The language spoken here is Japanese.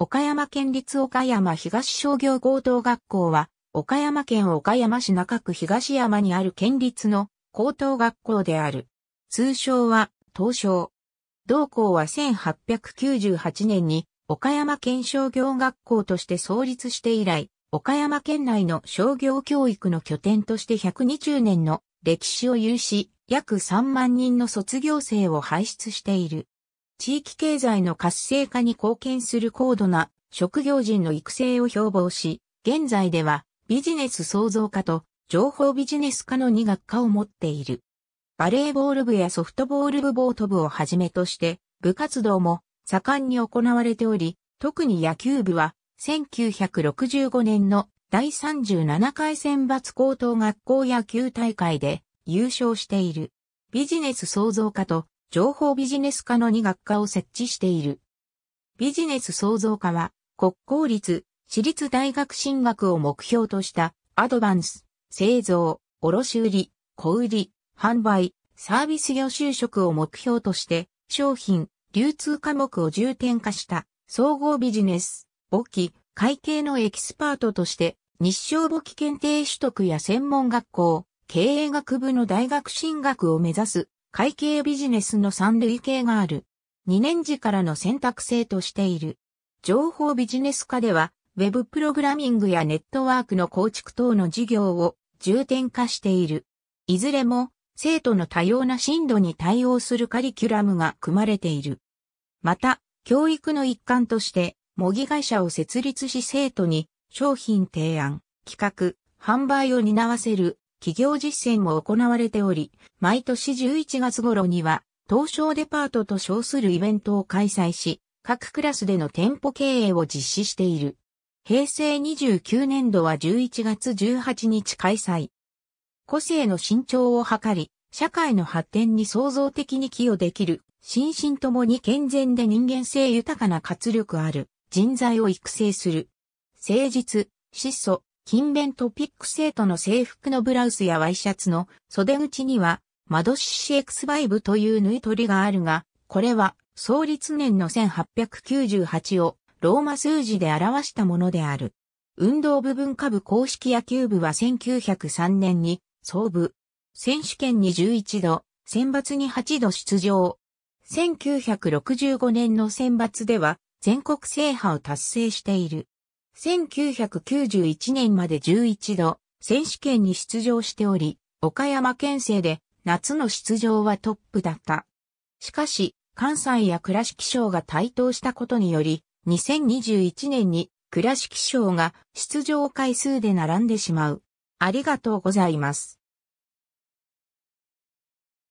岡山県立岡山東商業高等学校は、岡山県岡山市中区東山にある県立の高等学校である。通称は、東商。同校は1898年に岡山県商業学校として創立して以来、岡山県内の商業教育の拠点として120年の歴史を有し、約3万人の卒業生を輩出している。地域経済の活性化に貢献する高度な職業人の育成を標榜し、現在ではビジネス創造科と情報ビジネス科の2学科を持っている。バレーボール部やソフトボール部ボート部をはじめとして部活動も盛んに行われており、特に野球部は1965年の第37回選抜高等学校野球大会で優勝している。ビジネス創造科と情報ビジネス科の2学科を設置している。ビジネス創造科は、国公立、私立大学進学を目標とした、アドバンス、製造、卸売、小売、販売、サービス業就職を目標として、商品、流通科目を重点化した、総合ビジネス、簿記、会計のエキスパートとして、日照簿記検定取得や専門学校、経営学部の大学進学を目指す会計ビジネスの三類型がある。2年時からの選択制としている。情報ビジネス化では、ウェブプログラミングやネットワークの構築等の事業を重点化している。いずれも、生徒の多様な進度に対応するカリキュラムが組まれている。また、教育の一環として、模擬会社を設立し生徒に商品提案、企画、販売を担わせる企業実践も行われており、毎年11月頃には、東証デパートと称するイベントを開催し、各クラスでの店舗経営を実施している。平成29年度は11月18日開催。個性の伸長を図り、社会の発展に創造的に寄与できる、心身ともに健全で人間性豊かな活力ある人材を育成する。誠実、質素、勤勉トピック生徒の制服のブラウスやワイシャツの袖口には、マドシエクスバイブという縫い取りがあるが、これは創立年の1898をローマ数字で表したものである。運動部文化部公式野球部は1903年に総部。選手権に11度、選抜に8度出場。1965年の選抜では全国制覇を達成している。1991年まで11度、選手権に出場しており、岡山県政で夏の出場はトップだった。しかし、関西や倉敷賞が台頭したことにより、2021年に倉敷賞が出場回数で並んでしまう。ありがとうございます。